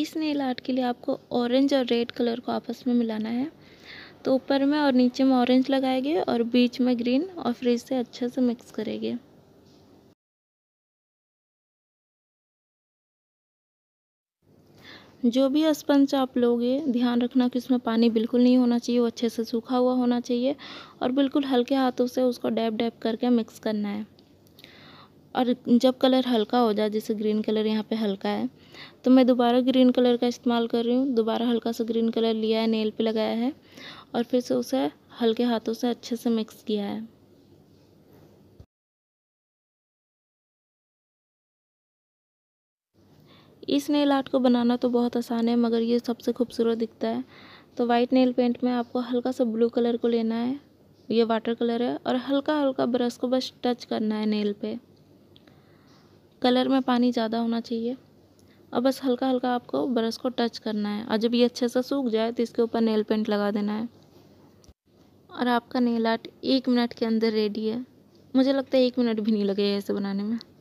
इस nail art के लिए आपको ऑरेंज और रेड कलर को आपस में मिलाना है तो ऊपर में और नीचे में ऑरेंज लगाएंगे और बीच में ग्रीन और फ्रिज से अच्छे से मिक्स करेंगे जो भी स्पंज आप लोगे ध्यान रखना कि उसमें पानी बिल्कुल नहीं होना चाहिए वो अच्छे से सूखा हुआ होना चाहिए और बिल्कुल हल्के हाथों से उसको डैप डैप करके मिक्स करना है और जब कलर हल्का हो जाए जैसे ग्रीन कलर यहाँ पे हल्का है तो मैं दोबारा ग्रीन कलर का इस्तेमाल कर रही हूँ दोबारा हल्का सा ग्रीन कलर लिया है नेल पे लगाया है और फिर से उसे हल्के हाथों से अच्छे से मिक्स किया है इस नेल आर्ट को बनाना तो बहुत आसान है मगर ये सबसे खूबसूरत दिखता है तो वाइट नेल पेंट में आपको हल्का सा ब्लू कलर को लेना है ये वाटर कलर है और हल्का हल्का ब्रश को बस टच करना है नेल पे कलर में पानी ज़्यादा होना चाहिए अब बस हल्का हल्का आपको ब्रश को टच करना है और जब ये अच्छे से सूख जाए तो इसके ऊपर नेल पेंट लगा देना है और आपका नेल आर्ट एक मिनट के अंदर रेडी है मुझे लगता है एक मिनट भी नहीं लगेगा इसे बनाने में